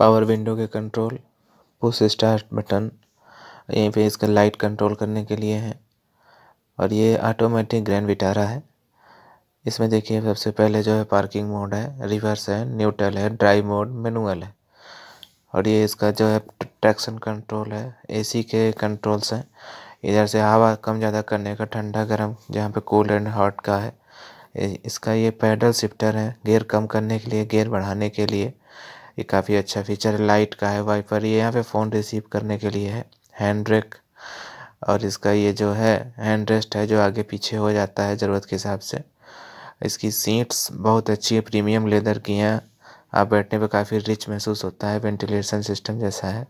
power window के control push start button यहीं पे इसका लाइट कंट्रोल करने के लिए है और ये ऑटोमेटिक ग्रैंड विटारा है इसमें देखिए सबसे पहले जो है पार्किंग मोड है रिवर्स है न्यूट्रल है ड्राइव मोड मैनुअल है और ये इसका जो है ट्रैक्शन कंट्रोल है एसी के कंट्रोल्स हैं इधर से हवा कम ज़्यादा करने का ठंडा गर्म जहाँ पे कूल एंड हॉट का है इसका ये पैडल शिफ्टर है गेयर कम करने के लिए गेयर बढ़ाने के लिए ये काफ़ी अच्छा फीचर है लाइट का है वाइपर ये यहाँ पे फ़ोन रिसीव करने के लिए है हैंड ब्रेक और इसका ये जो है हैंड रेस्ट है जो आगे पीछे हो जाता है ज़रूरत के हिसाब से इसकी सीट्स बहुत अच्छी है प्रीमियम लेदर की हैं आप बैठने पे काफ़ी रिच महसूस होता है वेंटिलेशन सिस्टम जैसा है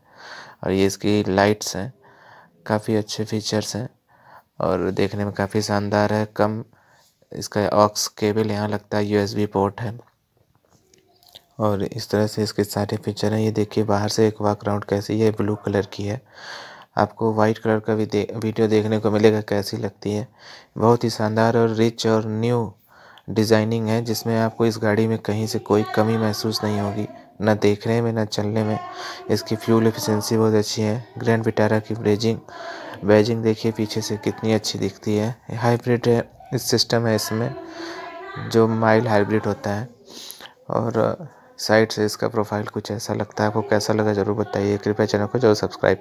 और ये इसकी लाइट्स हैं काफ़ी अच्छे फीचर्स हैं और देखने में काफ़ी शानदार है कम इसका ऑक्स केबल यहाँ लगता है यूएसबी पोर्ट है और इस तरह से इसके सारे फीचर हैं ये देखिए बाहर से एक बैकग्राउंड कैसी है ब्लू कलर की है आपको वाइट कलर का भी दे वीडियो देखने को मिलेगा कैसी लगती है बहुत ही शानदार और रिच और न्यू डिज़ाइनिंग है जिसमें आपको इस गाड़ी में कहीं से कोई कमी महसूस नहीं होगी ना देखने में ना चलने में इसकी फ्यूल एफिशिएंसी बहुत अच्छी है ग्रैंड विटारा की ब्रेजिंग बैजिंग देखिए पीछे से कितनी अच्छी दिखती है हाइब्रिड सिस्टम है इसमें जो माइल्ड हाइब्रिड होता है और साइड से इसका प्रोफाइल कुछ ऐसा लगता है आपको कैसा लगा जरूर बताइए कृपया चैनल को जरूर सब्सक्राइब